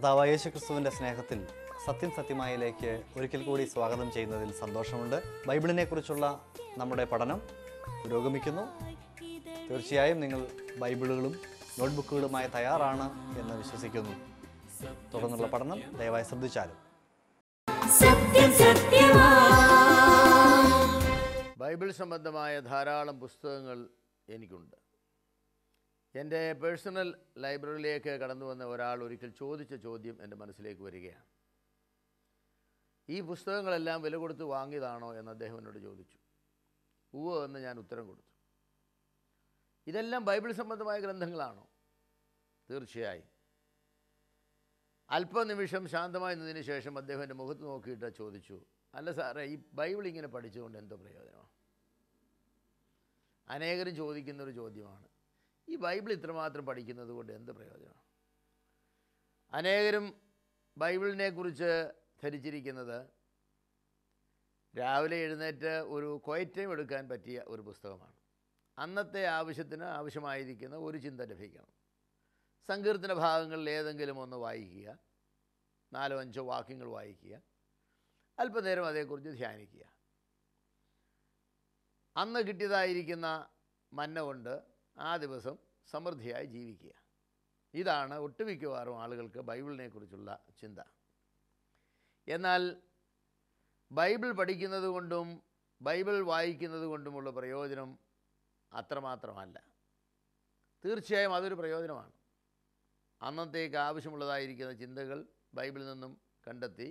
കർത്താവായ ക്രിസ്തുവിൻ്റെ സ്നേഹത്തിൽ സത്യം സത്യമായിലേക്ക് ഒരിക്കൽ കൂടി സ്വാഗതം ചെയ്യുന്നതിൽ സന്തോഷമുണ്ട് ബൈബിളിനെക്കുറിച്ചുള്ള നമ്മുടെ പഠനം പുരോഗമിക്കുന്നു തീർച്ചയായും നിങ്ങൾ ബൈബിളുകളും നോട്ട്ബുക്കുകളുമായി തയ്യാറാണ് എന്ന് വിശ്വസിക്കുന്നു തുടർന്നുള്ള പഠനം ദയവായി ശ്രദ്ധിച്ചാലും ബൈബിൾ സംബന്ധമായ ധാരാളം പുസ്തകങ്ങൾ എനിക്കുണ്ട് എൻ്റെ പേഴ്സണൽ ലൈബ്രറിയിലേക്ക് കടന്നു വന്ന ഒരാൾ ഒരിക്കൽ ചോദിച്ച ചോദ്യം എൻ്റെ മനസ്സിലേക്ക് വരികയാണ് ഈ പുസ്തകങ്ങളെല്ലാം വില കൊടുത്ത് വാങ്ങിയതാണോ എന്ന് അദ്ദേഹം എന്നോട് ചോദിച്ചു ഉവ്വോ എന്ന് ഞാൻ ഉത്തരം കൊടുത്തു ഇതെല്ലാം ബൈബിൾ സംബന്ധമായ ഗ്രന്ഥങ്ങളാണോ തീർച്ചയായും അല്പനിമിഷം ശാന്തമായി നിന്നതിന് ശേഷം അദ്ദേഹം എൻ്റെ മുഖത്ത് നോക്കിയിട്ട് ചോദിച്ചു അല്ല സാറേ ഈ ബൈബിൾ ഇങ്ങനെ പഠിച്ചുകൊണ്ട് എന്തോ പ്രയോജനമാണ് അനേകരും ചോദിക്കുന്നൊരു ചോദ്യമാണ് ഈ ബൈബിൾ ഇത്രമാത്രം പഠിക്കുന്നത് കൊണ്ട് എന്ത് പ്രയോജനം അനേകരും ബൈബിളിനെ കുറിച്ച് ധരിച്ചിരിക്കുന്നത് രാവിലെ എഴുന്നേറ്റ് ഒരു കൊയറ്റം എടുക്കാൻ പറ്റിയ ഒരു പുസ്തകമാണ് അന്നത്തെ ആവശ്യത്തിന് ആവശ്യമായിരിക്കുന്ന ഒരു ചിന്ത ലഭിക്കണം സങ്കീർത്തന ഭാഗങ്ങളിൽ ഏതെങ്കിലും ഒന്ന് വായിക്കുക നാലോ അഞ്ചോ വാക്യങ്ങൾ വായിക്കുക അല്പനേരം അതേക്കുറിച്ച് ധ്യാനിക്കുക അന്ന് കിട്ടിയതായിരിക്കുന്ന മന്ന കൊണ്ട് ആ ദിവസം സമൃദ്ധിയായി ജീവിക്കുക ഇതാണ് ഒട്ടുമിക്കവാറും ആളുകൾക്ക് കുറിച്ചുള്ള ചിന്ത എന്നാൽ ബൈബിൾ പഠിക്കുന്നത് കൊണ്ടും ബൈബിൾ വായിക്കുന്നത് കൊണ്ടുമുള്ള പ്രയോജനം അത്രമാത്രമല്ല തീർച്ചയായും അതൊരു പ്രയോജനമാണ് അന്നത്തേക്ക് ആവശ്യമുള്ളതായിരിക്കുന്ന ചിന്തകൾ ബൈബിളിൽ നിന്നും കണ്ടെത്തി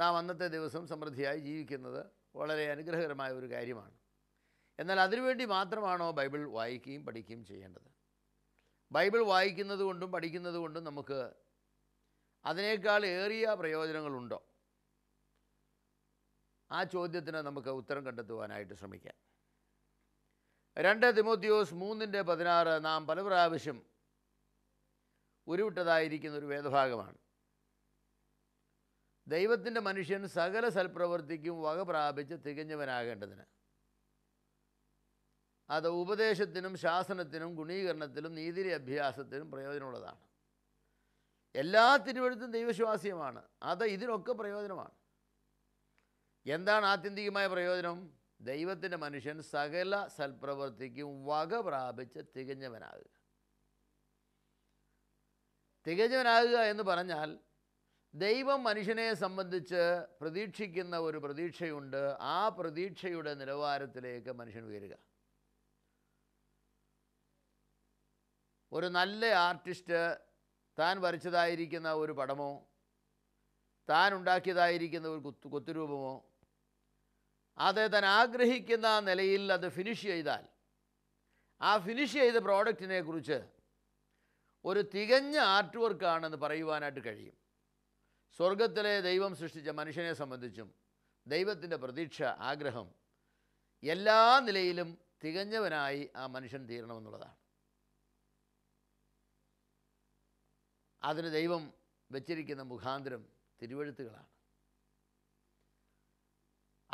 നാം അന്നത്തെ ദിവസം സമൃദ്ധിയായി ജീവിക്കുന്നത് വളരെ അനുഗ്രഹകരമായ ഒരു കാര്യമാണ് എന്നാൽ അതിനുവേണ്ടി മാത്രമാണോ ബൈബിൾ വായിക്കുകയും പഠിക്കുകയും ചെയ്യേണ്ടത് ബൈബിൾ വായിക്കുന്നത് കൊണ്ടും പഠിക്കുന്നത് കൊണ്ടും നമുക്ക് അതിനേക്കാൾ ഏറിയ പ്രയോജനങ്ങളുണ്ടോ ആ ചോദ്യത്തിന് നമുക്ക് ഉത്തരം കണ്ടെത്തുവാനായിട്ട് ശ്രമിക്കാം രണ്ട് തിമോത്തിയോസ് മൂന്നിൻ്റെ പതിനാറ് നാം പല പ്രാവശ്യം ഉരുവിട്ടതായിരിക്കുന്ന ഒരു വേദഭാഗമാണ് ദൈവത്തിൻ്റെ മനുഷ്യൻ സകല സൽപ്രവൃത്തിക്കും വക പ്രാപിച്ച് തികഞ്ഞവനാകേണ്ടതിന് അത് ഉപദേശത്തിനും ശാസനത്തിനും ഗുണീകരണത്തിലും നീതിരി അഭ്യാസത്തിനും പ്രയോജനമുള്ളതാണ് എല്ലാ തിരുവഴുത്തും ദൈവശ്വാസ്യമാണ് അത് ഇതിനൊക്കെ പ്രയോജനമാണ് എന്താണ് ആത്യന്തികമായ പ്രയോജനം ദൈവത്തിൻ്റെ മനുഷ്യൻ സകല സൽപ്രവൃത്തിക്കും വക പ്രാപിച്ച് തികഞ്ഞവനാകുക തികഞ്ഞവനാകുക എന്ന് പറഞ്ഞാൽ ദൈവം മനുഷ്യനെ സംബന്ധിച്ച് പ്രതീക്ഷിക്കുന്ന ഒരു പ്രതീക്ഷയുണ്ട് ആ പ്രതീക്ഷയുടെ നിലവാരത്തിലേക്ക് മനുഷ്യൻ ഉയരുക ഒരു നല്ല ആർട്ടിസ്റ്റ് താൻ വരച്ചതായിരിക്കുന്ന ഒരു പടമോ താൻ ഉണ്ടാക്കിയതായിരിക്കുന്ന ഒരു കുത്തു കൊത്തുരൂപമോ അത് താൻ ആഗ്രഹിക്കുന്ന നിലയിൽ അത് ഫിനിഷ് ചെയ്താൽ ആ ഫിനിഷ് ചെയ്ത പ്രോഡക്റ്റിനെ കുറിച്ച് ഒരു തികഞ്ഞ ആർട്ട് വർക്കാണെന്ന് പറയുവാനായിട്ട് കഴിയും സ്വർഗത്തിലെ ദൈവം സൃഷ്ടിച്ച മനുഷ്യനെ സംബന്ധിച്ചും ദൈവത്തിൻ്റെ പ്രതീക്ഷ ആഗ്രഹം എല്ലാ നിലയിലും തികഞ്ഞവനായി ആ മനുഷ്യൻ തീരണമെന്നുള്ളതാണ് അതിന് ദൈവം വെച്ചിരിക്കുന്ന മുഖാന്തരം തിരുവഴുത്തുകളാണ്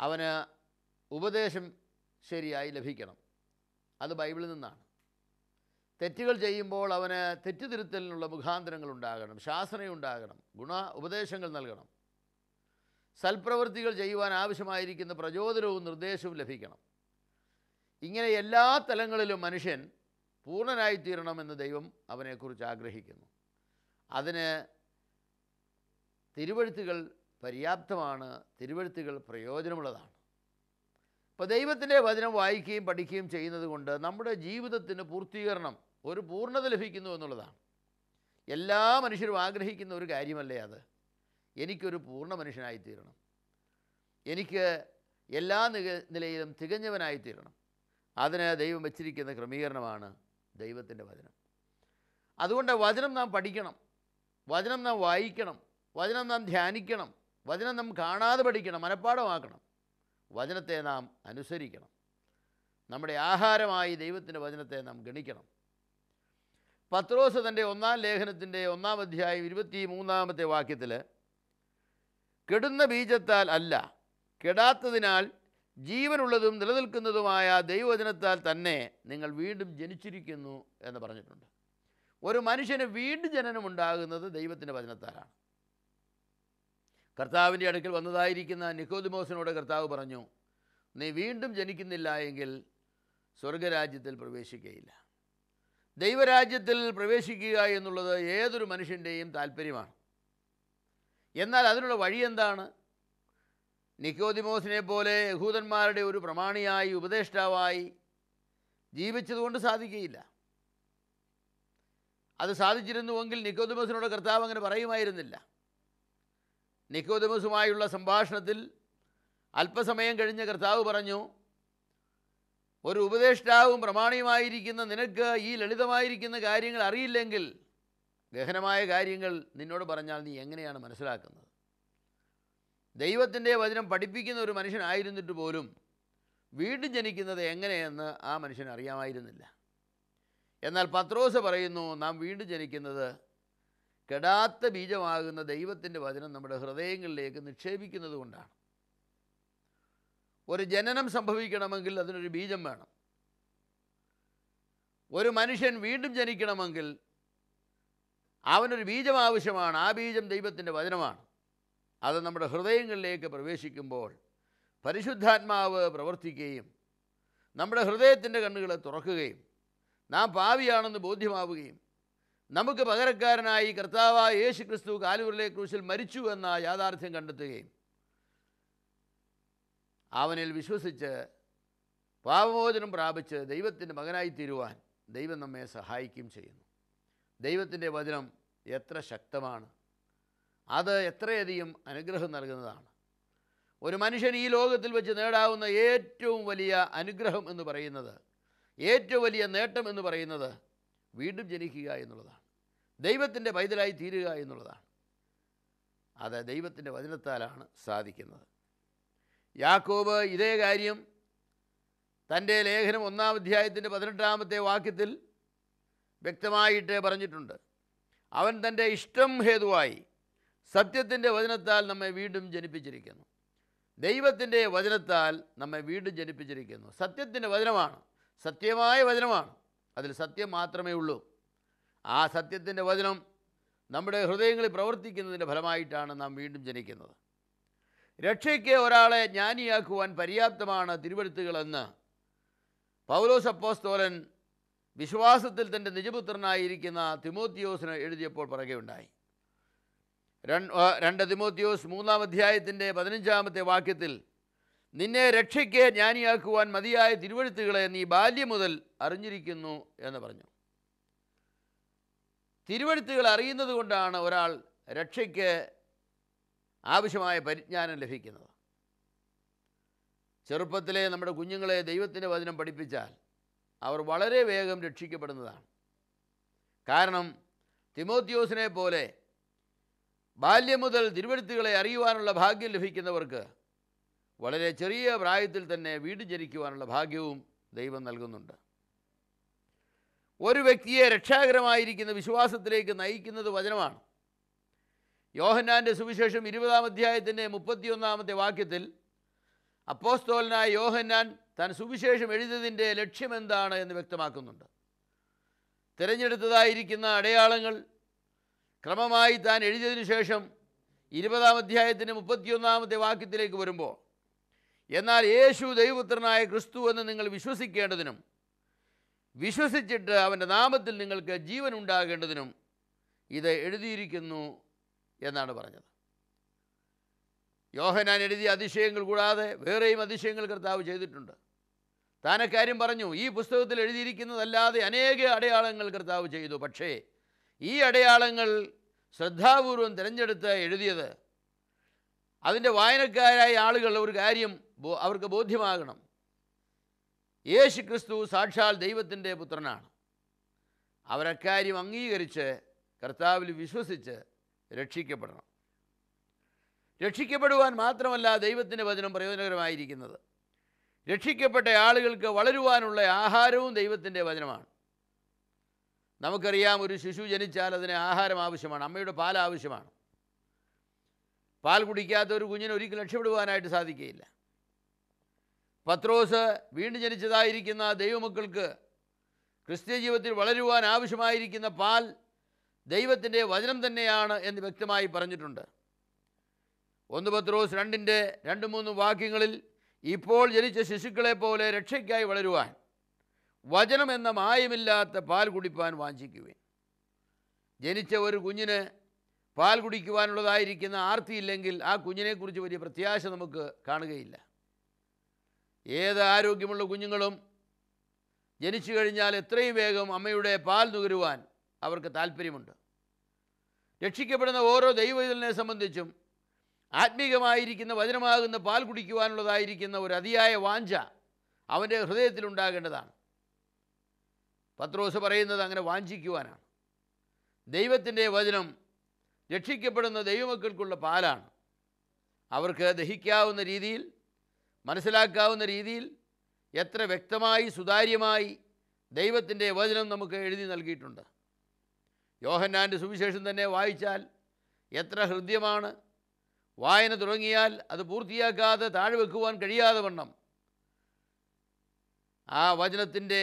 അവന് ഉപദേശം ശരിയായി ലഭിക്കണം അത് ബൈബിളിൽ നിന്നാണ് തെറ്റുകൾ ചെയ്യുമ്പോൾ അവന് തെറ്റുതിരുത്തലിനുള്ള മുഖാന്തരങ്ങൾ ഉണ്ടാകണം ശാസനയുണ്ടാകണം ഗുണ ഉപദേശങ്ങൾ നൽകണം സൽപ്രവൃത്തികൾ ചെയ്യുവാൻ ആവശ്യമായിരിക്കുന്ന പ്രചോദനവും നിർദ്ദേശവും ലഭിക്കണം ഇങ്ങനെ എല്ലാ തലങ്ങളിലും മനുഷ്യൻ പൂർണ്ണനായിത്തീരണമെന്ന് ദൈവം അവനെക്കുറിച്ച് ആഗ്രഹിക്കുന്നു അതിന് തിരുവഴുത്തുകൾ പര്യാപ്തമാണ് തിരുവഴുത്തുകൾ പ്രയോജനമുള്ളതാണ് ഇപ്പോൾ ദൈവത്തിൻ്റെ വചനം വായിക്കുകയും പഠിക്കുകയും ചെയ്യുന്നത് കൊണ്ട് നമ്മുടെ ജീവിതത്തിന് പൂർത്തീകരണം ഒരു പൂർണ്ണത ലഭിക്കുന്നു എന്നുള്ളതാണ് എല്ലാ മനുഷ്യരും ആഗ്രഹിക്കുന്ന ഒരു കാര്യമല്ലേ അത് എനിക്കൊരു പൂർണ്ണ മനുഷ്യനായിത്തീരണം എനിക്ക് എല്ലാ നിക നിലയിലും തികഞ്ഞവനായിത്തീരണം അതിന് ദൈവം വച്ചിരിക്കുന്ന ക്രമീകരണമാണ് ദൈവത്തിൻ്റെ വചനം അതുകൊണ്ട് വചനം നാം പഠിക്കണം വചനം നാം വായിക്കണം വചനം നാം ധ്യാനിക്കണം വചനം നാം കാണാതെ പഠിക്കണം മനഃപ്പാടമാക്കണം വചനത്തെ നാം അനുസരിക്കണം നമ്മുടെ ആഹാരമായി ദൈവത്തിൻ്റെ വചനത്തെ നാം ഗണിക്കണം പത്രോസ് തൻ്റെ ഒന്നാം ലേഖനത്തിൻ്റെ ഒന്നാം അധ്യായം ഇരുപത്തി മൂന്നാമത്തെ വാക്യത്തിൽ കെടുന്ന ബീജത്താൽ അല്ല കെടാത്തതിനാൽ ജീവനുള്ളതും നിലനിൽക്കുന്നതുമായ ദൈവവചനത്താൽ തന്നെ നിങ്ങൾ വീണ്ടും ജനിച്ചിരിക്കുന്നു എന്ന് പറഞ്ഞിട്ടുണ്ട് ഒരു മനുഷ്യന് വീണ്ടും ജനനം ഉണ്ടാകുന്നത് ദൈവത്തിൻ്റെ വചനത്താലാണ് കർത്താവിൻ്റെ അടുക്കൽ വന്നതായിരിക്കുന്ന നിക്കോദിമോസിനോട് കർത്താവ് പറഞ്ഞു നീ വീണ്ടും ജനിക്കുന്നില്ല എങ്കിൽ സ്വർഗരാജ്യത്തിൽ പ്രവേശിക്കുകയില്ല ദൈവരാജ്യത്തിൽ പ്രവേശിക്കുക എന്നുള്ളത് ഏതൊരു മനുഷ്യൻ്റെയും താല്പര്യമാണ് എന്നാൽ അതിനുള്ള വഴി എന്താണ് നിക്കോദിമോസിനെ പോലെ യഹൂദന്മാരുടെ ഒരു പ്രമാണിയായി ഉപദേഷ്ടാവായി ജീവിച്ചതുകൊണ്ട് സാധിക്കുകയില്ല അത് സാധിച്ചിരുന്നുവെങ്കിൽ നിക്കോദമസിനോട് കർത്താവ് അങ്ങനെ പറയുമായിരുന്നില്ല നിക്കോദമസുമായുള്ള സംഭാഷണത്തിൽ അല്പസമയം കഴിഞ്ഞ കർത്താവ് പറഞ്ഞു ഒരു ഉപദേഷ്ടാവും പ്രമാണിയുമായിരിക്കുന്ന നിനക്ക് ഈ ലളിതമായിരിക്കുന്ന കാര്യങ്ങൾ അറിയില്ലെങ്കിൽ ഗഹനമായ കാര്യങ്ങൾ നിന്നോട് പറഞ്ഞാൽ നീ എങ്ങനെയാണ് മനസ്സിലാക്കുന്നത് ദൈവത്തിൻ്റെ വചനം പഠിപ്പിക്കുന്ന ഒരു മനുഷ്യനായിരുന്നിട്ട് പോലും വീണ്ടും ജനിക്കുന്നത് എങ്ങനെയെന്ന് ആ മനുഷ്യൻ അറിയാമായിരുന്നില്ല എന്നാൽ പത്രോസ് പറയുന്നു നാം വീണ്ടും ജനിക്കുന്നത് കെടാത്ത ബീജമാകുന്ന ദൈവത്തിൻ്റെ വചനം നമ്മുടെ ഹൃദയങ്ങളിലേക്ക് നിക്ഷേപിക്കുന്നത് കൊണ്ടാണ് ഒരു ജനനം സംഭവിക്കണമെങ്കിൽ അതിനൊരു ബീജം വേണം ഒരു മനുഷ്യൻ വീണ്ടും ജനിക്കണമെങ്കിൽ അവനൊരു ബീജം ആവശ്യമാണ് ആ ബീജം ദൈവത്തിൻ്റെ വചനമാണ് അത് നമ്മുടെ ഹൃദയങ്ങളിലേക്ക് പ്രവേശിക്കുമ്പോൾ പരിശുദ്ധാത്മാവ് പ്രവർത്തിക്കുകയും നമ്മുടെ ഹൃദയത്തിൻ്റെ കണ്ണുകളെ തുറക്കുകയും നാം പാവിയാണെന്ന് ബോധ്യമാവുകയും നമുക്ക് പകരക്കാരനായി കർത്താവായ യേശു ക്രിസ്തു കാലുവറിലെ ക്രൂശിൽ മരിച്ചു എന്ന യാഥാർത്ഥ്യം കണ്ടെത്തുകയും അവനിൽ വിശ്വസിച്ച് പാപമോചനം പ്രാപിച്ച് ദൈവത്തിൻ്റെ മകനായി തീരുവാൻ ദൈവം നമ്മെ സഹായിക്കുകയും ചെയ്യുന്നു ദൈവത്തിൻ്റെ വചനം എത്ര ശക്തമാണ് അത് എത്രയധികം അനുഗ്രഹം നൽകുന്നതാണ് ഒരു മനുഷ്യൻ ഈ ലോകത്തിൽ വെച്ച് നേടാവുന്ന ഏറ്റവും വലിയ അനുഗ്രഹം എന്ന് പറയുന്നത് ഏറ്റവും വലിയ നേട്ടം എന്ന് പറയുന്നത് വീണ്ടും ജനിക്കുക എന്നുള്ളതാണ് ദൈവത്തിൻ്റെ പൈതലായി തീരുക എന്നുള്ളതാണ് അത് ദൈവത്തിൻ്റെ വചനത്താലാണ് സാധിക്കുന്നത് യാക്കോബ് ഇതേ കാര്യം തൻ്റെ ലേഖനം ഒന്നാം അധ്യായത്തിൻ്റെ പതിനെട്ടാമത്തെ വാക്യത്തിൽ വ്യക്തമായിട്ട് പറഞ്ഞിട്ടുണ്ട് അവൻ തൻ്റെ ഇഷ്ടം ഹേതുവായി സത്യത്തിൻ്റെ വചനത്താൽ നമ്മെ വീണ്ടും ജനിപ്പിച്ചിരിക്കുന്നു ദൈവത്തിൻ്റെ വചനത്താൽ നമ്മെ വീണ്ടും ജനിപ്പിച്ചിരിക്കുന്നു സത്യത്തിൻ്റെ വചനമാണ് സത്യമായ വചനമാണ് അതിൽ സത്യം മാത്രമേ ഉള്ളൂ ആ സത്യത്തിൻ്റെ വചനം നമ്മുടെ ഹൃദയങ്ങളിൽ പ്രവർത്തിക്കുന്നതിൻ്റെ ഫലമായിട്ടാണ് നാം വീണ്ടും ജനിക്കുന്നത് രക്ഷയ്ക്ക് ഒരാളെ ജ്ഞാനിയാക്കുവാൻ പര്യാപ്തമാണ് തിരുവഴുത്തുകളെന്ന് പൗലോസ് അപ്പോസ്തോലൻ വിശ്വാസത്തിൽ തൻ്റെ നിജപുത്രനായിരിക്കുന്ന തിമോത്തിയോസിന് എഴുതിയപ്പോൾ പറയുകയുണ്ടായി രണ്ട് തിമോത്തിയോസ് മൂന്നാം അധ്യായത്തിൻ്റെ പതിനഞ്ചാമത്തെ വാക്യത്തിൽ നിന്നെ രക്ഷയ്ക്ക് ജ്ഞാനിയാക്കുവാൻ മതിയായ തിരുവഴുത്തുകളെ നീ ബാല്യം മുതൽ അറിഞ്ഞിരിക്കുന്നു എന്ന് പറഞ്ഞു തിരുവഴുത്തുകൾ അറിയുന്നത് കൊണ്ടാണ് ഒരാൾ രക്ഷയ്ക്ക് ആവശ്യമായ പരിജ്ഞാനം ലഭിക്കുന്നത് ചെറുപ്പത്തിലെ നമ്മുടെ കുഞ്ഞുങ്ങളെ ദൈവത്തിൻ്റെ വചനം പഠിപ്പിച്ചാൽ അവർ വളരെ വേഗം രക്ഷിക്കപ്പെടുന്നതാണ് കാരണം തിമോത്യോസിനെ പോലെ ബാല്യം മുതൽ തിരുവഴുത്തുകളെ അറിയുവാനുള്ള ഭാഗ്യം ലഭിക്കുന്നവർക്ക് വളരെ ചെറിയ പ്രായത്തിൽ തന്നെ വീട് ജനിക്കുവാനുള്ള ഭാഗ്യവും ദൈവം നൽകുന്നുണ്ട് ഒരു വ്യക്തിയെ രക്ഷാകരമായിരിക്കുന്ന വിശ്വാസത്തിലേക്ക് നയിക്കുന്നത് വചനമാണ് യോഹന്നാൻ്റെ സുവിശേഷം ഇരുപതാം അധ്യായത്തിൻ്റെ മുപ്പത്തിയൊന്നാമത്തെ വാക്യത്തിൽ അപ്പോസ്തോലനായ യോഹന്നാൻ താൻ സുവിശേഷം എഴുതിയതിൻ്റെ ലക്ഷ്യമെന്താണ് എന്ന് വ്യക്തമാക്കുന്നുണ്ട് തിരഞ്ഞെടുത്തതായിരിക്കുന്ന അടയാളങ്ങൾ ക്രമമായി താൻ എഴുതിയതിനു ശേഷം ഇരുപതാം അധ്യായത്തിൻ്റെ മുപ്പത്തിയൊന്നാമത്തെ വാക്യത്തിലേക്ക് വരുമ്പോൾ എന്നാൽ യേശു ദൈവപുത്രനായ ക്രിസ്തു എന്ന് നിങ്ങൾ വിശ്വസിക്കേണ്ടതിനും വിശ്വസിച്ചിട്ട് അവൻ്റെ നാമത്തിൽ നിങ്ങൾക്ക് ജീവൻ ഉണ്ടാകേണ്ടതിനും ഇത് എഴുതിയിരിക്കുന്നു എന്നാണ് പറഞ്ഞത് യോഹനാൻ എഴുതിയ അതിശയങ്ങൾ കൂടാതെ വേറെയും അതിശയങ്ങൾ കർത്താവ് ചെയ്തിട്ടുണ്ട് താനക്കാര്യം പറഞ്ഞു ഈ പുസ്തകത്തിൽ എഴുതിയിരിക്കുന്നതല്ലാതെ അനേക അടയാളങ്ങൾ കർത്താവ് ചെയ്തു പക്ഷേ ഈ അടയാളങ്ങൾ ശ്രദ്ധാപൂർവം തിരഞ്ഞെടുത്ത് എഴുതിയത് അതിൻ്റെ വായനക്കാരായ ആളുകൾ ഒരു കാര്യം അവർക്ക് ബോധ്യമാകണം യേശു ക്രിസ്തു സാക്ഷാൽ ദൈവത്തിൻ്റെ പുത്രനാണ് അവരക്കാര്യം അംഗീകരിച്ച് കർത്താവിൽ വിശ്വസിച്ച് രക്ഷിക്കപ്പെടണം രക്ഷിക്കപ്പെടുവാൻ മാത്രമല്ല ദൈവത്തിൻ്റെ വചനം പ്രയോജനകരമായിരിക്കുന്നത് രക്ഷിക്കപ്പെട്ട ആളുകൾക്ക് വളരുവാനുള്ള ആഹാരവും ദൈവത്തിൻ്റെ വചനമാണ് നമുക്കറിയാം ഒരു ശിശു ജനിച്ചാൽ അതിന് ആഹാരം ആവശ്യമാണ് അമ്മയുടെ പാൽ ആവശ്യമാണ് പാൽ കുടിക്കാത്ത ഒരു കുഞ്ഞിനെ ഒരിക്കലും രക്ഷപ്പെടുവാനായിട്ട് സാധിക്കുകയില്ല പത്രോസ് വീണ്ടും ജനിച്ചതായിരിക്കുന്ന ദൈവമക്കൾക്ക് ക്രിസ്ത്യ ജീവിതത്തിൽ വളരുവാൻ ആവശ്യമായിരിക്കുന്ന പാൽ ദൈവത്തിൻ്റെ വചനം തന്നെയാണ് എന്ന് വ്യക്തമായി പറഞ്ഞിട്ടുണ്ട് ഒന്ന് പത്രോസ് രണ്ടിൻ്റെ രണ്ട് മൂന്ന് വാക്യങ്ങളിൽ ഇപ്പോൾ ജനിച്ച ശിശുക്കളെ പോലെ രക്ഷയ്ക്കായി വളരുവാൻ വചനം എന്ന മായമില്ലാത്ത പാൽ കുടിപ്പാൻ വാഞ്ചിക്കുവേൻ ജനിച്ച ഒരു കുഞ്ഞിന് പാൽ കുടിക്കുവാനുള്ളതായിരിക്കുന്ന ആർത്തിയില്ലെങ്കിൽ ആ കുഞ്ഞിനെക്കുറിച്ച് വലിയ പ്രത്യാശ നമുക്ക് കാണുകയില്ല ഏത് ആരോഗ്യമുള്ള കുഞ്ഞുങ്ങളും ജനിച്ചു കഴിഞ്ഞാൽ എത്രയും വേഗം അമ്മയുടെ പാൽ നുകരുവാൻ അവർക്ക് താല്പര്യമുണ്ട് രക്ഷിക്കപ്പെടുന്ന ഓരോ ദൈവത്തിനെ സംബന്ധിച്ചും ആത്മീകമായിരിക്കുന്ന വചനമാകുന്ന പാൽ കുടിക്കുവാനുള്ളതായിരിക്കുന്ന ഒരു അതിയായ വാഞ്ച അവൻ്റെ ഹൃദയത്തിലുണ്ടാകേണ്ടതാണ് പത്രോസ് പറയുന്നത് അങ്ങനെ വാഞ്ചിക്കുവാനാണ് ദൈവത്തിൻ്റെ വചനം രക്ഷിക്കപ്പെടുന്ന ദൈവമക്കൾക്കുള്ള പാലാണ് അവർക്ക് ദഹിക്കാവുന്ന രീതിയിൽ മനസ്സിലാക്കാവുന്ന രീതിയിൽ എത്ര വ്യക്തമായി സുതാര്യമായി ദൈവത്തിൻ്റെ വചനം നമുക്ക് എഴുതി നൽകിയിട്ടുണ്ട് യോഹന്നാൻ്റെ സുവിശേഷം തന്നെ വായിച്ചാൽ എത്ര ഹൃദ്യമാണ് വായന തുടങ്ങിയാൽ അത് പൂർത്തിയാക്കാതെ താഴെ വെക്കുവാൻ കഴിയാതെ വണ്ണം ആ വചനത്തിൻ്റെ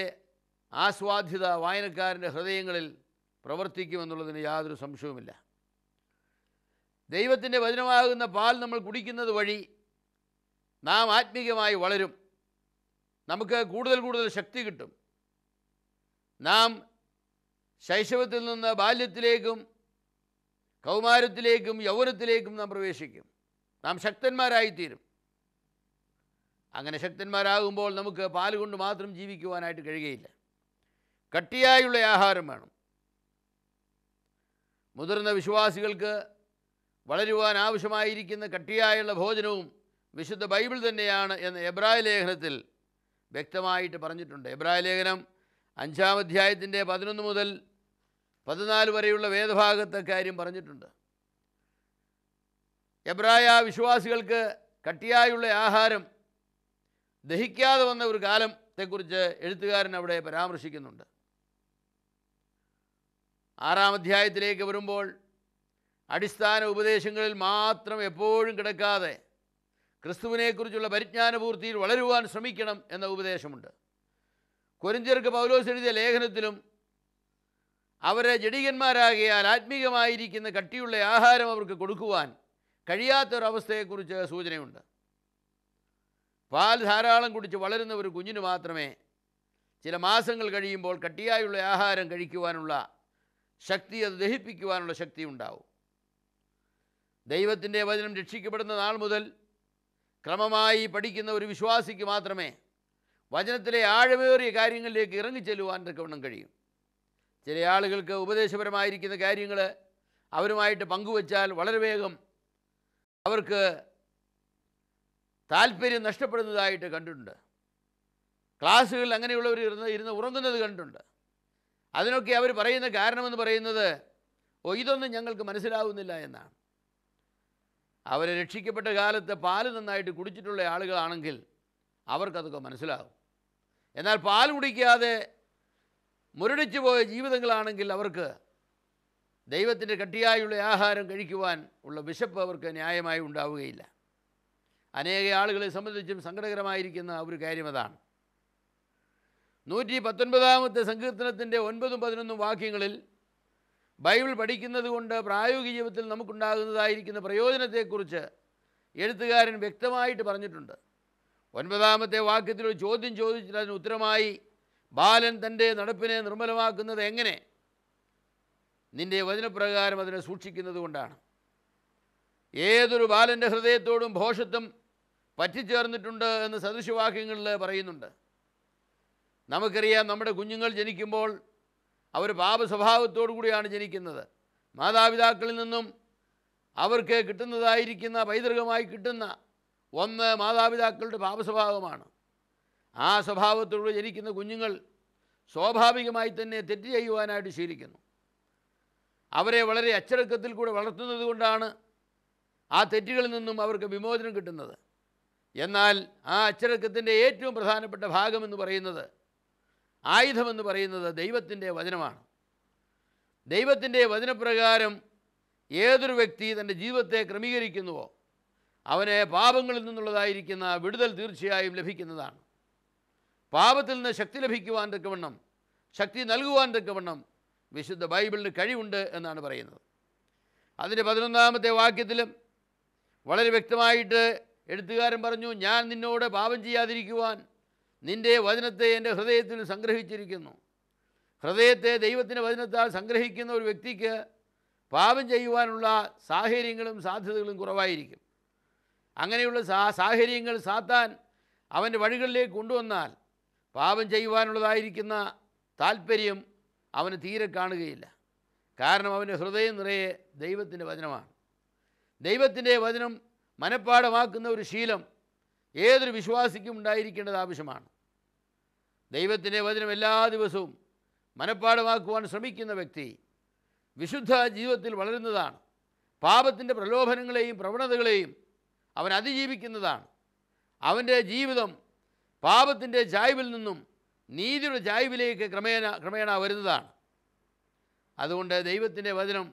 ആസ്വാദ്യത വായനക്കാരൻ്റെ ഹൃദയങ്ങളിൽ പ്രവർത്തിക്കുമെന്നുള്ളതിന് യാതൊരു സംശയവുമില്ല ദൈവത്തിൻ്റെ വചനമാകുന്ന പാൽ നമ്മൾ കുടിക്കുന്നത് വഴി നാം ആത്മീകമായി വളരും നമുക്ക് കൂടുതൽ കൂടുതൽ ശക്തി കിട്ടും നാം ശൈശവത്തിൽ നിന്ന് ബാല്യത്തിലേക്കും കൗമാരത്തിലേക്കും യൗവനത്തിലേക്കും നാം പ്രവേശിക്കും നാം ശക്തന്മാരായിത്തീരും അങ്ങനെ ശക്തന്മാരാകുമ്പോൾ നമുക്ക് പാൽ കൊണ്ട് മാത്രം ജീവിക്കുവാനായിട്ട് കഴിയുകയില്ല കട്ടിയായുള്ള ആഹാരം വേണം മുതിർന്ന വിശ്വാസികൾക്ക് വളരുവാൻ ആവശ്യമായിരിക്കുന്ന കട്ടിയായുള്ള ഭോജനവും വിശുദ്ധ ബൈബിൾ തന്നെയാണ് എന്ന് എബ്രായ ലേഖനത്തിൽ വ്യക്തമായിട്ട് പറഞ്ഞിട്ടുണ്ട് എബ്രായ ലേഖനം അഞ്ചാം അധ്യായത്തിൻ്റെ പതിനൊന്ന് മുതൽ പതിനാല് വരെയുള്ള വേദഭാഗത്തെ കാര്യം പറഞ്ഞിട്ടുണ്ട് എബ്രായ വിശ്വാസികൾക്ക് കട്ടിയായുള്ള ആഹാരം ദഹിക്കാതെ വന്ന ഒരു കാലത്തെക്കുറിച്ച് എഴുത്തുകാരൻ അവിടെ പരാമർശിക്കുന്നുണ്ട് ആറാം അധ്യായത്തിലേക്ക് വരുമ്പോൾ അടിസ്ഥാന ഉപദേശങ്ങളിൽ മാത്രം എപ്പോഴും കിടക്കാതെ ക്രിസ്തുവിനെക്കുറിച്ചുള്ള പരിജ്ഞാനപൂർത്തിയിൽ വളരുവാൻ ശ്രമിക്കണം എന്ന ഉപദേശമുണ്ട് കൊരിഞ്ചർക്ക് പൗലോസ് എഴുതിയ ലേഖനത്തിലും അവരെ ജഡികന്മാരാകിയാൽ ആത്മീകമായിരിക്കുന്ന കട്ടിയുള്ള ആഹാരം അവർക്ക് കൊടുക്കുവാൻ കഴിയാത്തൊരവസ്ഥയെക്കുറിച്ച് സൂചനയുണ്ട് പാൽ ധാരാളം കുടിച്ച് വളരുന്ന ഒരു കുഞ്ഞിന് മാത്രമേ ചില മാസങ്ങൾ കഴിയുമ്പോൾ കട്ടിയായുള്ള ആഹാരം കഴിക്കുവാനുള്ള ശക്തി അത് ദഹിപ്പിക്കുവാനുള്ള ശക്തി ഉണ്ടാവും ദൈവത്തിൻ്റെ വചനം രക്ഷിക്കപ്പെടുന്ന നാൾ മുതൽ ക്രമമായി പഠിക്കുന്ന ഒരു വിശ്വാസിക്ക് മാത്രമേ വചനത്തിലെ ആഴമേറിയ കാര്യങ്ങളിലേക്ക് ഇറങ്ങിച്ചെല്ലുവാൻ തക്കവണ്ണം കഴിയും ചില ആളുകൾക്ക് ഉപദേശപരമായിരിക്കുന്ന കാര്യങ്ങൾ അവരുമായിട്ട് പങ്കുവച്ചാൽ വളരെ വേഗം അവർക്ക് താല്പര്യം നഷ്ടപ്പെടുന്നതായിട്ട് കണ്ടിട്ടുണ്ട് ക്ലാസ്സുകളിൽ അങ്ങനെയുള്ളവർ ഇരുന്ന് ഇരുന്ന് ഉറങ്ങുന്നത് കണ്ടിട്ടുണ്ട് അതിനൊക്കെ അവർ പറയുന്ന കാരണമെന്ന് പറയുന്നത് ഓ ഇതൊന്നും ഞങ്ങൾക്ക് മനസ്സിലാവുന്നില്ല എന്നാണ് അവർ രക്ഷിക്കപ്പെട്ട കാലത്ത് പാൽ നന്നായിട്ട് കുടിച്ചിട്ടുള്ള ആളുകളാണെങ്കിൽ അവർക്കതൊക്കെ മനസ്സിലാകും എന്നാൽ പാൽ കുടിക്കാതെ മുരടിച്ചു പോയ ജീവിതങ്ങളാണെങ്കിൽ അവർക്ക് ദൈവത്തിൻ്റെ കട്ടിയായുള്ള ആഹാരം കഴിക്കുവാൻ ഉള്ള വിശപ്പ് അവർക്ക് ന്യായമായി ഉണ്ടാവുകയില്ല അനേക ആളുകളെ സംബന്ധിച്ചും സങ്കടകരമായിരിക്കുന്ന ഒരു കാര്യം അതാണ് നൂറ്റി പത്തൊൻപതാമത്തെ സങ്കീർത്തനത്തിൻ്റെ ഒൻപതും പതിനൊന്നും വാക്യങ്ങളിൽ ബൈബിൾ പഠിക്കുന്നത് കൊണ്ട് പ്രായോഗിക ജീവിതത്തിൽ നമുക്കുണ്ടാകുന്നതായിരിക്കുന്ന പ്രയോജനത്തെക്കുറിച്ച് എഴുത്തുകാരൻ വ്യക്തമായിട്ട് പറഞ്ഞിട്ടുണ്ട് ഒൻപതാമത്തെ വാക്യത്തിൽ ഒരു ചോദ്യം ചോദിച്ചിട്ട് അതിന് ഉത്തരമായി ബാലൻ തൻ്റെ നടപ്പിനെ നിർമ്മലമാക്കുന്നത് എങ്ങനെ നിൻ്റെ വചനപ്രകാരം അതിനെ സൂക്ഷിക്കുന്നത് കൊണ്ടാണ് ഏതൊരു ബാലൻ്റെ ഹൃദയത്തോടും ഭോഷത്വം പറ്റിച്ചേർന്നിട്ടുണ്ട് എന്ന് സദൃശവാക്യങ്ങളിൽ പറയുന്നുണ്ട് നമുക്കറിയാം നമ്മുടെ കുഞ്ഞുങ്ങൾ ജനിക്കുമ്പോൾ അവർ പാപ സ്വഭാവത്തോടു കൂടിയാണ് ജനിക്കുന്നത് മാതാപിതാക്കളിൽ നിന്നും അവർക്ക് കിട്ടുന്നതായിരിക്കുന്ന പൈതൃകമായി കിട്ടുന്ന ഒന്ന് മാതാപിതാക്കളുടെ പാപ സ്വഭാവമാണ് ആ സ്വഭാവത്തോട് ജനിക്കുന്ന കുഞ്ഞുങ്ങൾ സ്വാഭാവികമായി തന്നെ തെറ്റ് ചെയ്യുവാനായിട്ട് ശീലിക്കുന്നു അവരെ വളരെ അച്ചടക്കത്തിൽ കൂടെ വളർത്തുന്നത് കൊണ്ടാണ് ആ തെറ്റുകളിൽ നിന്നും അവർക്ക് വിമോചനം കിട്ടുന്നത് എന്നാൽ ആ അച്ചടക്കത്തിൻ്റെ ഏറ്റവും പ്രധാനപ്പെട്ട ഭാഗമെന്ന് പറയുന്നത് ആയുധമെന്ന് പറയുന്നത് ദൈവത്തിൻ്റെ വചനമാണ് ദൈവത്തിൻ്റെ വചനപ്രകാരം ഏതൊരു വ്യക്തി തൻ്റെ ജീവിതത്തെ ക്രമീകരിക്കുന്നുവോ അവനെ പാപങ്ങളിൽ നിന്നുള്ളതായിരിക്കുന്ന വിടുതൽ തീർച്ചയായും ലഭിക്കുന്നതാണ് പാപത്തിൽ നിന്ന് ശക്തി ലഭിക്കുവാൻ തക്കവണ്ണം ശക്തി നൽകുവാൻ തക്കവണ്ണം വിശുദ്ധ ബൈബിളിന് കഴിവുണ്ട് എന്നാണ് പറയുന്നത് അതിൻ്റെ പതിനൊന്നാമത്തെ വാക്യത്തിലും വളരെ വ്യക്തമായിട്ട് എഴുത്തുകാരൻ പറഞ്ഞു ഞാൻ നിന്നോട് പാപം ചെയ്യാതിരിക്കുവാൻ നിൻ്റെ വചനത്തെ എൻ്റെ ഹൃദയത്തിൽ സംഗ്രഹിച്ചിരിക്കുന്നു ഹൃദയത്തെ ദൈവത്തിൻ്റെ വചനത്താൽ സംഗ്രഹിക്കുന്ന ഒരു വ്യക്തിക്ക് പാപം ചെയ്യുവാനുള്ള സാഹചര്യങ്ങളും സാധ്യതകളും കുറവായിരിക്കും അങ്ങനെയുള്ള സാ സാഹചര്യങ്ങൾ സാത്താൻ അവൻ്റെ വഴികളിലേക്ക് കൊണ്ടുവന്നാൽ പാപം ചെയ്യുവാനുള്ളതായിരിക്കുന്ന താല്പര്യം അവന് തീരെ കാണുകയില്ല കാരണം അവൻ്റെ ഹൃദയം നിറയെ ദൈവത്തിൻ്റെ വചനമാണ് ദൈവത്തിൻ്റെ വചനം മനഃപ്പാടമാക്കുന്ന ഒരു ശീലം ഏതൊരു വിശ്വാസിക്കും ഉണ്ടായിരിക്കേണ്ടത് ആവശ്യമാണ് ദൈവത്തിൻ്റെ വചനം എല്ലാ ദിവസവും മനഃപ്പാടമാക്കുവാൻ ശ്രമിക്കുന്ന വ്യക്തി വിശുദ്ധ ജീവിതത്തിൽ വളരുന്നതാണ് പാപത്തിൻ്റെ പ്രലോഭനങ്ങളെയും പ്രവണതകളെയും അവൻ അതിജീവിക്കുന്നതാണ് അവൻ്റെ ജീവിതം പാപത്തിൻ്റെ ചായ്വിൽ നിന്നും നീതിയുടെ ചായ്വിലേക്ക് ക്രമേണ ക്രമേണ വരുന്നതാണ് അതുകൊണ്ട് ദൈവത്തിൻ്റെ വചനം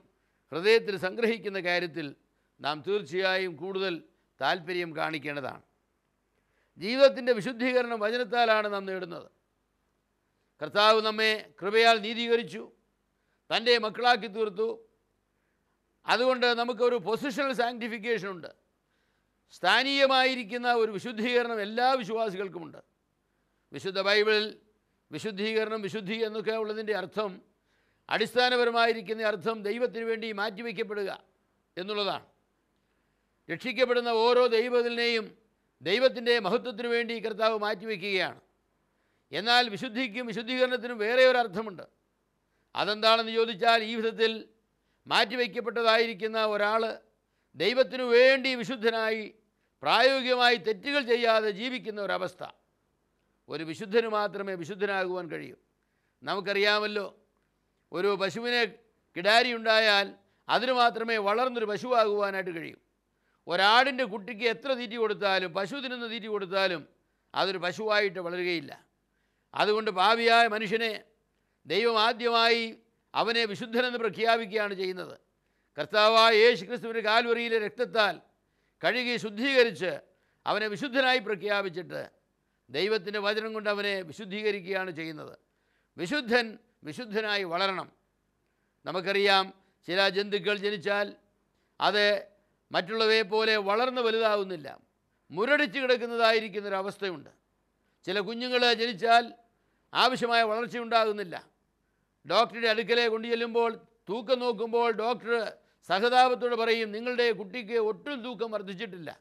ഹൃദയത്തിൽ സംഗ്രഹിക്കുന്ന കാര്യത്തിൽ നാം തീർച്ചയായും കൂടുതൽ താല്പര്യം കാണിക്കേണ്ടതാണ് ജീവിതത്തിൻ്റെ വിശുദ്ധീകരണം വചനത്താലാണ് നാം നേടുന്നത് കർത്താവ് നമ്മെ കൃപയാൽ നീതീകരിച്ചു തൻ്റെ മക്കളാക്കി തീർത്തു അതുകൊണ്ട് നമുക്കൊരു പൊസിഷണൽ സാങ്ക്ടിഫിക്കേഷൻ ഉണ്ട് സ്ഥാനീയമായിരിക്കുന്ന ഒരു വിശുദ്ധീകരണം എല്ലാ വിശ്വാസികൾക്കുമുണ്ട് വിശുദ്ധ ബൈബിളിൽ വിശുദ്ധീകരണം വിശുദ്ധി എന്നൊക്കെ ഉള്ളതിൻ്റെ അർത്ഥം അടിസ്ഥാനപരമായിരിക്കുന്ന അർത്ഥം ദൈവത്തിന് വേണ്ടി മാറ്റിവെക്കപ്പെടുക എന്നുള്ളതാണ് രക്ഷിക്കപ്പെടുന്ന ഓരോ ദൈവത്തിനെയും ദൈവത്തിൻ്റെ മഹത്വത്തിനു വേണ്ടി കർത്താവ് മാറ്റിവെക്കുകയാണ് എന്നാൽ വിശുദ്ധിക്കും വിശുദ്ധീകരണത്തിനും വേറെ അർത്ഥമുണ്ട് അതെന്താണെന്ന് ചോദിച്ചാൽ ഈ വിധത്തിൽ മാറ്റിവെക്കപ്പെട്ടതായിരിക്കുന്ന ഒരാൾ ദൈവത്തിനു വേണ്ടി വിശുദ്ധനായി പ്രായോഗികമായി തെറ്റുകൾ ചെയ്യാതെ ജീവിക്കുന്ന ഒരവസ്ഥ ഒരു വിശുദ്ധന് മാത്രമേ വിശുദ്ധനാകുവാൻ കഴിയൂ നമുക്കറിയാമല്ലോ ഒരു പശുവിനെ കിടാരി ഉണ്ടായാൽ അതിന് മാത്രമേ വളർന്നൊരു പശുവാകുവാനായിട്ട് കഴിയൂ ഒരാടിൻ്റെ കുട്ടിക്ക് എത്ര തീറ്റി കൊടുത്താലും പശു തിന്നുന്ന തീറ്റി കൊടുത്താലും അതൊരു പശുവായിട്ട് വളരുകയില്ല അതുകൊണ്ട് പാവിയായ മനുഷ്യനെ ദൈവം ആദ്യമായി അവനെ വിശുദ്ധനെന്ന് പ്രഖ്യാപിക്കുകയാണ് ചെയ്യുന്നത് കർത്താവായ യേശു ക്രിസ്തുവിൻ്റെ കാൽവറിയിലെ രക്തത്താൽ കഴുകി ശുദ്ധീകരിച്ച് അവനെ വിശുദ്ധനായി പ്രഖ്യാപിച്ചിട്ട് ദൈവത്തിൻ്റെ വചനം കൊണ്ട് അവനെ വിശുദ്ധീകരിക്കുകയാണ് ചെയ്യുന്നത് വിശുദ്ധൻ വിശുദ്ധനായി വളരണം നമുക്കറിയാം ചില ജന്തുക്കൾ ജനിച്ചാൽ അത് മറ്റുള്ളവയെ പോലെ വളർന്ന് വലുതാവുന്നില്ല മുരടിച്ച് കിടക്കുന്നതായിരിക്കുന്നൊരവസ്ഥയുണ്ട് ചില കുഞ്ഞുങ്ങൾ ജനിച്ചാൽ ആവശ്യമായ വളർച്ചയുണ്ടാകുന്നില്ല ഡോക്ടറുടെ അടുക്കലേ കൊണ്ടു ചെല്ലുമ്പോൾ തൂക്കം നോക്കുമ്പോൾ ഡോക്ടർ സഹതാപത്തോട് പറയും നിങ്ങളുടെ കുട്ടിക്ക് ഒട്ടും തൂക്കം വർദ്ധിച്ചിട്ടില്ല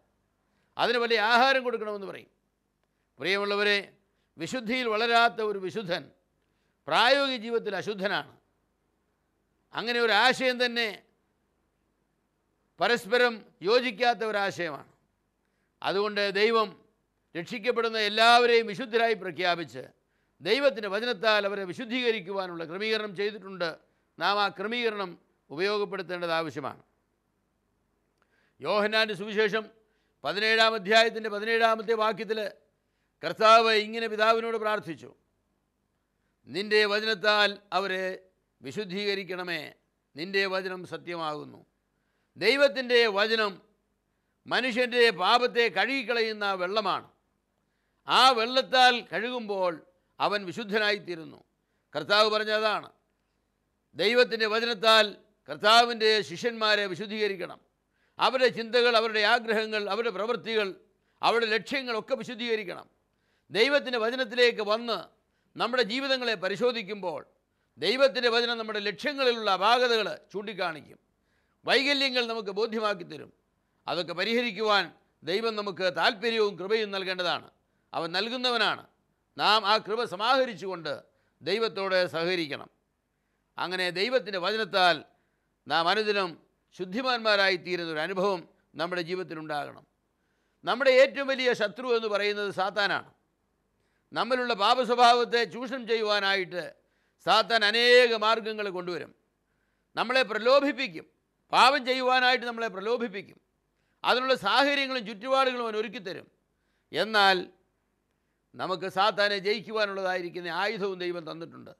അതിന് വലിയ ആഹാരം കൊടുക്കണമെന്ന് പറയും പ്രിയമുള്ളവരെ വിശുദ്ധിയിൽ വളരാത്ത ഒരു വിശുദ്ധൻ പ്രായോഗിക ജീവിതത്തിൽ അശുദ്ധനാണ് അങ്ങനെ ഒരു ആശയം തന്നെ പരസ്പരം യോജിക്കാത്ത ഒരാശയമാണ് അതുകൊണ്ട് ദൈവം രക്ഷിക്കപ്പെടുന്ന എല്ലാവരെയും വിശുദ്ധരായി പ്രഖ്യാപിച്ച് ദൈവത്തിൻ്റെ വചനത്താൽ അവരെ വിശുദ്ധീകരിക്കുവാനുള്ള ക്രമീകരണം ചെയ്തിട്ടുണ്ട് നാം ആ ക്രമീകരണം ഉപയോഗപ്പെടുത്തേണ്ടത് ആവശ്യമാണ് യോഹനാൻ്റെ സുവിശേഷം പതിനേഴാം അധ്യായത്തിൻ്റെ പതിനേഴാമത്തെ വാക്യത്തിൽ കർത്താവ് ഇങ്ങനെ പിതാവിനോട് പ്രാർത്ഥിച്ചു നിൻ്റെ വചനത്താൽ അവരെ വിശുദ്ധീകരിക്കണമേ നിൻ്റെ വചനം സത്യമാകുന്നു ദൈവത്തിൻ്റെ വചനം മനുഷ്യൻ്റെ പാപത്തെ കഴുകിക്കളയുന്ന വെള്ളമാണ് ആ വെള്ളത്താൽ കഴുകുമ്പോൾ അവൻ വിശുദ്ധനായിത്തീരുന്നു കർത്താവ് പറഞ്ഞതാണ് ദൈവത്തിൻ്റെ വചനത്താൽ കർത്താവിൻ്റെ ശിഷ്യന്മാരെ വിശുദ്ധീകരിക്കണം അവരുടെ ചിന്തകൾ അവരുടെ ആഗ്രഹങ്ങൾ അവരുടെ പ്രവൃത്തികൾ അവരുടെ ലക്ഷ്യങ്ങളൊക്കെ വിശുദ്ധീകരിക്കണം ദൈവത്തിൻ്റെ വചനത്തിലേക്ക് വന്ന് നമ്മുടെ ജീവിതങ്ങളെ പരിശോധിക്കുമ്പോൾ ദൈവത്തിൻ്റെ വചനം നമ്മുടെ ലക്ഷ്യങ്ങളിലുള്ള അപാകതകൾ ചൂണ്ടിക്കാണിക്കും വൈകല്യങ്ങൾ നമുക്ക് ബോധ്യമാക്കി തരും അതൊക്കെ പരിഹരിക്കുവാൻ ദൈവം നമുക്ക് താല്പര്യവും കൃപയും നൽകേണ്ടതാണ് അവൻ നൽകുന്നവനാണ് നാം ആ കൃപ സമാഹരിച്ചുകൊണ്ട് ദൈവത്തോട് സഹകരിക്കണം അങ്ങനെ ദൈവത്തിൻ്റെ വചനത്താൽ നാം അനുദിനം ശുദ്ധിമാന്മാരായി തീരുന്ന ഒരു അനുഭവം നമ്മുടെ ജീവിതത്തിലുണ്ടാകണം നമ്മുടെ ഏറ്റവും വലിയ ശത്രു എന്ന് പറയുന്നത് സാത്താനാണ് നമ്മളുള്ള പാപസ്വഭാവത്തെ ചൂഷണം ചെയ്യുവാനായിട്ട് സാത്താൻ അനേക മാർഗങ്ങൾ കൊണ്ടുവരും നമ്മളെ പ്രലോഭിപ്പിക്കും പാപം ചെയ്യുവാനായിട്ട് നമ്മളെ പ്രലോഭിപ്പിക്കും അതിനുള്ള സാഹചര്യങ്ങളും ചുറ്റുപാടുകളും അവൻ ഒരുക്കിത്തരും എന്നാൽ നമുക്ക് സാത്താനെ ജയിക്കുവാനുള്ളതായിരിക്കുന്ന ആയുധവും ദൈവം തന്നിട്ടുണ്ട്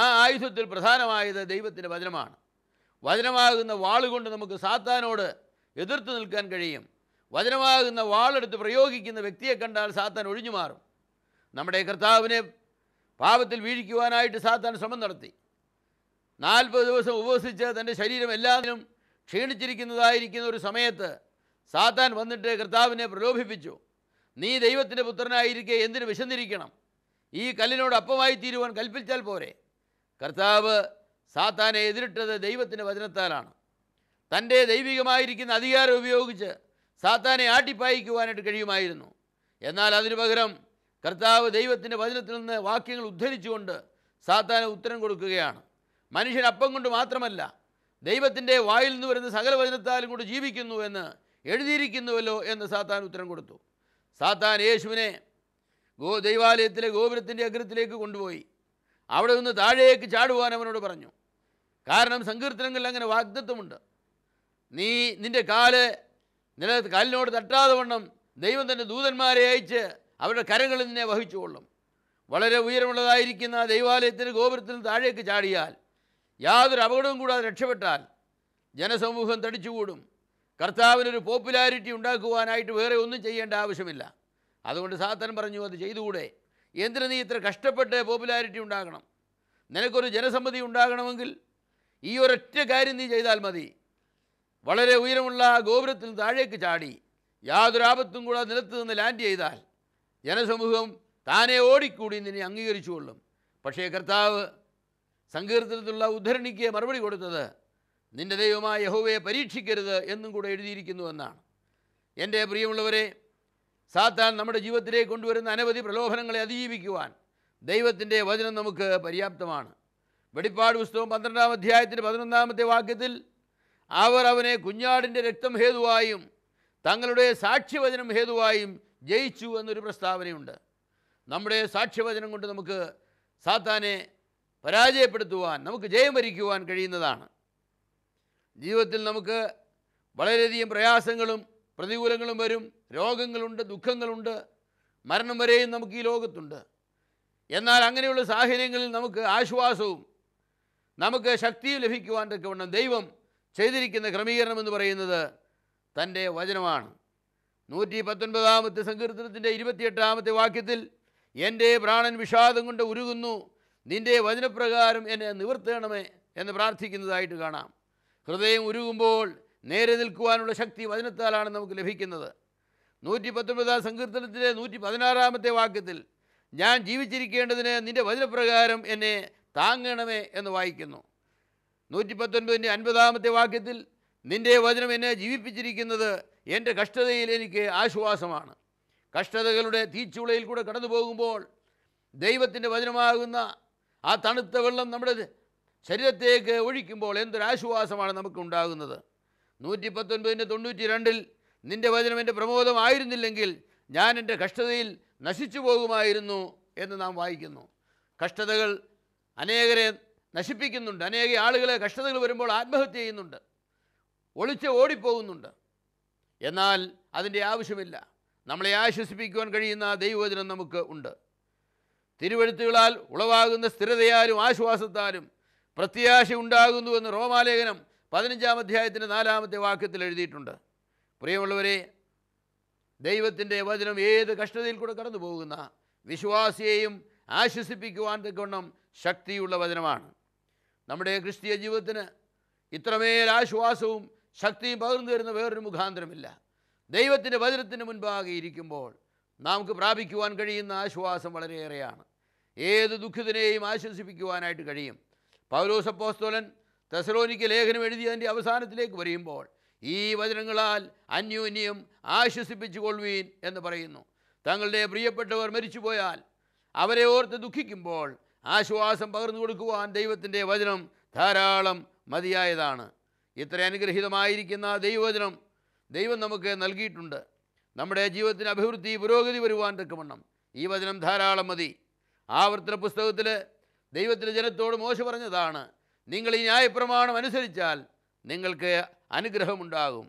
ആ ആയുധത്തിൽ പ്രധാനമായത് ദൈവത്തിൻ്റെ വചനമാണ് വചനമാകുന്ന വാളുകൊണ്ട് നമുക്ക് സാത്താനോട് എതിർത്ത് നിൽക്കാൻ കഴിയും വചനമാകുന്ന വാളെടുത്ത് പ്രയോഗിക്കുന്ന വ്യക്തിയെ കണ്ടാൽ സാത്താൻ ഒഴിഞ്ഞു മാറും നമ്മുടെ കർത്താവിനെ പാപത്തിൽ വീഴിക്കുവാനായിട്ട് സാത്താൻ ശ്രമം നടത്തി നാൽപ്പത് ദിവസം ഉപസിച്ച് തൻ്റെ ശരീരം എല്ലാത്തിനും ക്ഷീണിച്ചിരിക്കുന്നതായിരിക്കുന്ന ഒരു സമയത്ത് സാത്താൻ വന്നിട്ട് കർത്താവിനെ പ്രലോഭിപ്പിച്ചു നീ ദൈവത്തിൻ്റെ പുത്രനായിരിക്കെ എന്തിന് വിശന്നിരിക്കണം ഈ കല്ലിനോട് അപ്പമായി തീരുവാൻ കൽപ്പിച്ചാൽ പോരെ കർത്താവ് സാത്താനെ എതിരിട്ടത് ദൈവത്തിൻ്റെ വചനത്താലാണ് തൻ്റെ ദൈവികമായിരിക്കുന്ന അധികാരം ഉപയോഗിച്ച് സാത്താനെ ആട്ടിപ്പായിക്കുവാനായിട്ട് കഴിയുമായിരുന്നു എന്നാൽ അതിനു പകരം കർത്താവ് ദൈവത്തിൻ്റെ വചനത്തിൽ നിന്ന് വാക്യങ്ങൾ ഉദ്ധരിച്ചുകൊണ്ട് സാത്താന് ഉത്തരം കൊടുക്കുകയാണ് മനുഷ്യൻ അപ്പം കൊണ്ട് മാത്രമല്ല ദൈവത്തിൻ്റെ വായിൽ നിന്ന് വരുന്ന സകല വചനത്താലും കൊണ്ട് ജീവിക്കുന്നു എന്ന് എഴുതിയിരിക്കുന്നുവല്ലോ എന്ന് സാത്താൻ ഉത്തരം കൊടുത്തു സാത്താൻ യേശുവിനെ ഗോ ദൈവാലയത്തിലെ ഗോപുരത്തിൻ്റെ അഗ്രത്തിലേക്ക് കൊണ്ടുപോയി അവിടെ നിന്ന് താഴേക്ക് ചാടുവാൻ അവനോട് പറഞ്ഞു കാരണം സങ്കീർത്തനങ്ങളിൽ അങ്ങനെ വാഗ്ദത്വമുണ്ട് നീ നിൻ്റെ കാല് നില കാലിനോട് തട്ടാതെ വണ്ണം ദൈവം തൻ്റെ ദൂതന്മാരെ അയച്ച് അവരുടെ കരങ്ങളിൽ നിന്നെ വഹിച്ചുകൊള്ളും വളരെ ഉയരമുള്ളതായിരിക്കുന്ന ദൈവാലയത്തിൻ്റെ ഗോപുരത്തിൽ താഴേക്ക് ചാടിയാൽ യാതൊരു അപകടവും കൂടാതെ രക്ഷപ്പെട്ടാൽ ജനസമൂഹം തടിച്ചുകൂടും കർത്താവിനൊരു പോപ്പുലാരിറ്റി ഉണ്ടാക്കുവാനായിട്ട് വേറെ ഒന്നും ചെയ്യേണ്ട ആവശ്യമില്ല അതുകൊണ്ട് സാത്തൻ പറഞ്ഞു അത് ചെയ്തുകൂടെ എന്തിനു നീ ഇത്ര കഷ്ടപ്പെട്ട് പോപ്പുലാരിറ്റി ഉണ്ടാക്കണം നിനക്കൊരു ജനസമ്മതി ഉണ്ടാകണമെങ്കിൽ ഈ ഒരൊറ്റ കാര്യം നീ ചെയ്താൽ മതി വളരെ ഉയരമുള്ള ഗോപുരത്തിൽ താഴേക്ക് ചാടി യാതൊരാപത്തും കൂടെ നിലത്ത് നിന്ന് ലാൻഡ് ചെയ്താൽ ജനസമൂഹം താനേ ഓടിക്കൂടി നിന്നെ അംഗീകരിച്ചുകൊള്ളും പക്ഷേ കർത്താവ് സങ്കീർത്തനത്തിലുള്ള ഉദ്ധരണിക്ക് മറുപടി കൊടുത്തത് നിന്റെ ദൈവമായ യഹോവയെ പരീക്ഷിക്കരുത് എന്നും കൂടെ എഴുതിയിരിക്കുന്നു എന്നാണ് എൻ്റെ പ്രിയമുള്ളവരെ സാത്താൻ നമ്മുടെ ജീവിതത്തിലേക്ക് കൊണ്ടുവരുന്ന അനവധി പ്രലോഭനങ്ങളെ അതിജീവിക്കുവാൻ ദൈവത്തിൻ്റെ വചനം നമുക്ക് പര്യാപ്തമാണ് വെടിപ്പാട് പുസ്തകം പന്ത്രണ്ടാം അധ്യായത്തിൻ്റെ പതിനൊന്നാമത്തെ വാക്യത്തിൽ അവർ അവനെ കുഞ്ഞാടിൻ്റെ രക്തം ഹേതുവായും തങ്ങളുടെ സാക്ഷ്യവചനം ഹേതുവായും ജയിച്ചു എന്നൊരു പ്രസ്താവനയുണ്ട് നമ്മുടെ സാക്ഷ്യവചനം കൊണ്ട് നമുക്ക് സാത്താനെ പരാജയപ്പെടുത്തുവാൻ നമുക്ക് ജയം വരിക്കുവാൻ കഴിയുന്നതാണ് ജീവിതത്തിൽ നമുക്ക് വളരെയധികം പ്രയാസങ്ങളും പ്രതികൂലങ്ങളും വരും രോഗങ്ങളുണ്ട് ദുഃഖങ്ങളുണ്ട് മരണം വരെയും നമുക്ക് ഈ ലോകത്തുണ്ട് എന്നാൽ അങ്ങനെയുള്ള സാഹചര്യങ്ങളിൽ നമുക്ക് ആശ്വാസവും നമുക്ക് ശക്തിയും ലഭിക്കുവാൻ വണ്ണം ദൈവം ചെയ്തിരിക്കുന്ന ക്രമീകരണം എന്ന് പറയുന്നത് തൻ്റെ വചനമാണ് നൂറ്റി പത്തൊൻപതാമത്തെ സങ്കീർത്തനത്തിൻ്റെ ഇരുപത്തിയെട്ടാമത്തെ വാക്യത്തിൽ എൻ്റെ പ്രാണൻ വിഷാദം കൊണ്ട് ഉരുകുന്നു നിൻ്റെ വചനപ്രകാരം എന്നെ നിവർത്തേണമേ എന്ന് പ്രാർത്ഥിക്കുന്നതായിട്ട് കാണാം ഹൃദയം ഉരുകുമ്പോൾ നേരെ നിൽക്കുവാനുള്ള ശക്തി വചനത്താലാണ് നമുക്ക് ലഭിക്കുന്നത് നൂറ്റി പത്തൊമ്പതാം സങ്കീർത്തനത്തിലെ നൂറ്റി പതിനാറാമത്തെ വാക്യത്തിൽ ഞാൻ ജീവിച്ചിരിക്കേണ്ടതിന് നിൻ്റെ വചനപ്രകാരം എന്നെ താങ്ങണമേ എന്ന് വായിക്കുന്നു നൂറ്റി പത്തൊൻപതിൻ്റെ അൻപതാമത്തെ വാക്യത്തിൽ നിൻ്റെ വചനം എന്നെ ജീവിപ്പിച്ചിരിക്കുന്നത് എൻ്റെ കഷ്ടതയിൽ എനിക്ക് ആശ്വാസമാണ് കഷ്ടതകളുടെ തീച്ചുളയിൽ കൂടെ കടന്നു പോകുമ്പോൾ ദൈവത്തിൻ്റെ വചനമാകുന്ന ആ തണുത്ത വെള്ളം നമ്മുടെ ശരീരത്തേക്ക് ഒഴിക്കുമ്പോൾ എന്തൊരാശ്വാസമാണ് ഉണ്ടാകുന്നത് നൂറ്റി പത്തൊൻപതിൻ്റെ തൊണ്ണൂറ്റി രണ്ടിൽ നിൻ്റെ വചനം എൻ്റെ പ്രമോദമായിരുന്നില്ലെങ്കിൽ ഞാൻ എൻ്റെ കഷ്ടതയിൽ നശിച്ചു പോകുമായിരുന്നു എന്ന് നാം വായിക്കുന്നു കഷ്ടതകൾ അനേകരെ നശിപ്പിക്കുന്നുണ്ട് അനേക ആളുകളെ കഷ്ടതകൾ വരുമ്പോൾ ആത്മഹത്യ ചെയ്യുന്നുണ്ട് ഒളിച്ച് ഓടിപ്പോകുന്നുണ്ട് എന്നാൽ അതിൻ്റെ ആവശ്യമില്ല നമ്മളെ ആശ്വസിപ്പിക്കുവാൻ കഴിയുന്ന ദൈവവചനം നമുക്ക് ഉണ്ട് തിരുവഴുത്തുകളാൽ ഉളവാകുന്ന സ്ഥിരതയാലും ആശ്വാസത്താലും പ്രത്യാശ ഉണ്ടാകുന്നുവെന്ന് റോമാലേഖനം പതിനഞ്ചാം അധ്യായത്തിൻ്റെ നാലാമത്തെ വാക്യത്തിൽ എഴുതിയിട്ടുണ്ട് പ്രിയമുള്ളവരെ ദൈവത്തിൻ്റെ വചനം ഏത് കഷ്ടതയിൽ കൂടെ കടന്നു പോകുന്ന വിശ്വാസിയെയും ആശ്വസിപ്പിക്കുവാൻ തക്കവണ്ണം ശക്തിയുള്ള വചനമാണ് നമ്മുടെ ക്രിസ്തീയ ജീവിതത്തിന് ഇത്രമേൽ ആശ്വാസവും ശക്തിയും പകർന്നു തരുന്ന വേറൊരു മുഖാന്തരമില്ല ദൈവത്തിൻ്റെ വചനത്തിന് മുൻപാകെ ഇരിക്കുമ്പോൾ നമുക്ക് പ്രാപിക്കുവാൻ കഴിയുന്ന ആശ്വാസം വളരെയേറെയാണ് ഏത് ദുഃഖിതനെയും ആശ്വസിപ്പിക്കുവാനായിട്ട് കഴിയും പൗലോസപ്പോസ്തോലൻ തെസലോനിക്ക് ലേഖനം എഴുതിയതിൻ്റെ അവസാനത്തിലേക്ക് വരുമ്പോൾ ഈ വചനങ്ങളാൽ അന്യോന്യം കൊള്ളുവീൻ എന്ന് പറയുന്നു തങ്ങളുടെ പ്രിയപ്പെട്ടവർ മരിച്ചുപോയാൽ അവരെ ഓർത്ത് ദുഃഖിക്കുമ്പോൾ ആശ്വാസം പകർന്നു കൊടുക്കുവാൻ ദൈവത്തിൻ്റെ വചനം ധാരാളം മതിയായതാണ് ഇത്ര അനുഗ്രഹീതമായിരിക്കുന്ന ദൈവവചനം ദൈവം നമുക്ക് നൽകിയിട്ടുണ്ട് നമ്മുടെ ജീവിതത്തിന് അഭിവൃദ്ധി പുരോഗതി വരുവാൻ തക്കവണ്ണം ഈ വചനം ധാരാളം മതി ആവർത്തന പുസ്തകത്തിൽ ദൈവത്തിൻ്റെ ജനത്തോട് മോശ പറഞ്ഞതാണ് നിങ്ങൾ ഈ ന്യായപ്രമാണം അനുസരിച്ചാൽ നിങ്ങൾക്ക് അനുഗ്രഹമുണ്ടാകും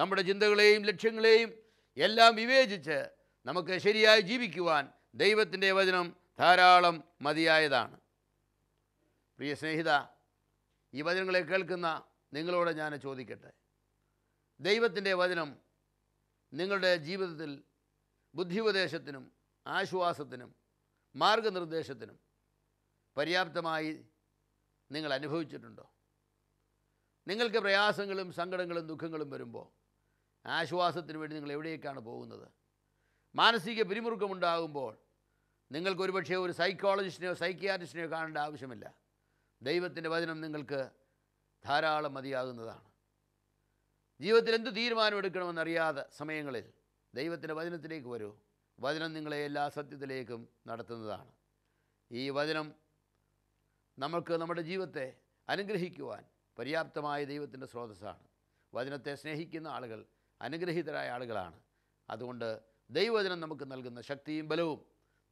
നമ്മുടെ ചിന്തകളെയും ലക്ഷ്യങ്ങളെയും എല്ലാം വിവേചിച്ച് നമുക്ക് ശരിയായി ജീവിക്കുവാൻ ദൈവത്തിൻ്റെ വചനം ധാരാളം മതിയായതാണ് പ്രിയ സ്നേഹിത ഈ വചനങ്ങളെ കേൾക്കുന്ന നിങ്ങളോട് ഞാൻ ചോദിക്കട്ടെ ദൈവത്തിൻ്റെ വചനം നിങ്ങളുടെ ജീവിതത്തിൽ ബുദ്ധി ഉപദേശത്തിനും ആശ്വാസത്തിനും മാർഗനിർദ്ദേശത്തിനും പര്യാപ്തമായി നിങ്ങൾ അനുഭവിച്ചിട്ടുണ്ടോ നിങ്ങൾക്ക് പ്രയാസങ്ങളും സങ്കടങ്ങളും ദുഃഖങ്ങളും വരുമ്പോൾ ആശ്വാസത്തിന് വേണ്ടി നിങ്ങൾ എവിടേക്കാണ് പോകുന്നത് മാനസിക പിരിമുറുക്കമുണ്ടാകുമ്പോൾ ഒരുപക്ഷെ ഒരു സൈക്കോളജിസ്റ്റിനെയോ സൈക്കിയാട്രിസ്റ്റിനെയോ കാണേണ്ട ആവശ്യമില്ല ദൈവത്തിൻ്റെ വചനം നിങ്ങൾക്ക് ധാരാളം മതിയാകുന്നതാണ് ജീവിതത്തിൽ എന്ത് തീരുമാനമെടുക്കണമെന്നറിയാതെ സമയങ്ങളിൽ ദൈവത്തിൻ്റെ വചനത്തിലേക്ക് വരൂ വചനം നിങ്ങളെ എല്ലാ സത്യത്തിലേക്കും നടത്തുന്നതാണ് ഈ വചനം നമുക്ക് നമ്മുടെ ജീവിതത്തെ അനുഗ്രഹിക്കുവാൻ പര്യാപ്തമായ ദൈവത്തിൻ്റെ സ്രോതസ്സാണ് വചനത്തെ സ്നേഹിക്കുന്ന ആളുകൾ അനുഗ്രഹീതരായ ആളുകളാണ് അതുകൊണ്ട് ദൈവവചനം നമുക്ക് നൽകുന്ന ശക്തിയും ബലവും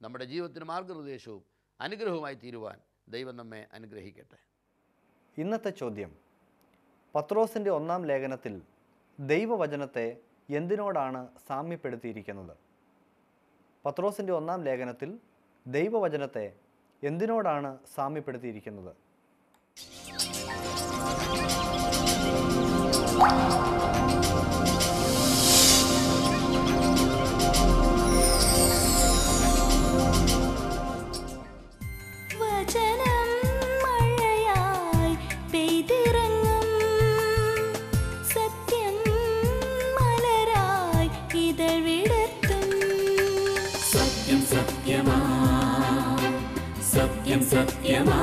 നമ്മുടെ ജീവിതത്തിന് മാർഗനിർദ്ദേശവും അനുഗ്രഹവുമായി തീരുവാൻ ദൈവം നമ്മെ അനുഗ്രഹിക്കട്ടെ ഇന്നത്തെ ചോദ്യം പത്രോസിൻ്റെ ഒന്നാം ലേഖനത്തിൽ ദൈവവചനത്തെ എന്തിനോടാണ് സാമ്യപ്പെടുത്തിയിരിക്കുന്നത് പത്രോസിൻ്റെ ഒന്നാം ലേഖനത്തിൽ ദൈവവചനത്തെ എന്തിനോടാണ് സാമ്യപ്പെടുത്തിയിരിക്കുന്നത് സത്യമാ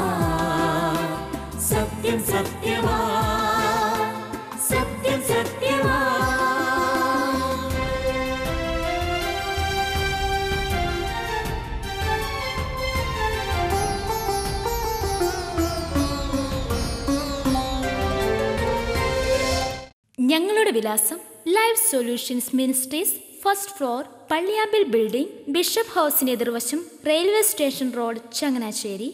ഞങ്ങളുടെ വിലാസം life solutions ministries first floor പള്ളിയാമ്പിൽ ബിൽഡിംഗ് ബിഷപ്പ് ഹൗസിന് എതിർവശം റെയിൽവേ സ്റ്റേഷൻ റോഡ് ചങ്ങനാശ്ശേരി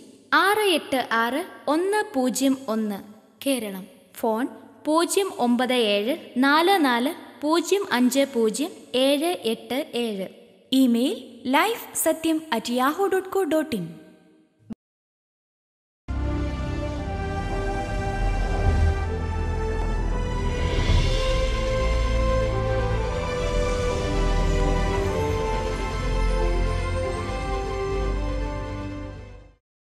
ആറ് എട്ട് ആറ് ഒന്ന് പൂജ്യം ഒന്ന് കേരളം ഫോൺ പൂജ്യം ഒമ്പത് ഏഴ് നാല് നാല് പൂജ്യം അഞ്ച് പൂജ്യം ഏഴ് എട്ട് ഏഴ് ഇമെയിൽ ലൈഫ് സത്യം at Yahoo dot co dot in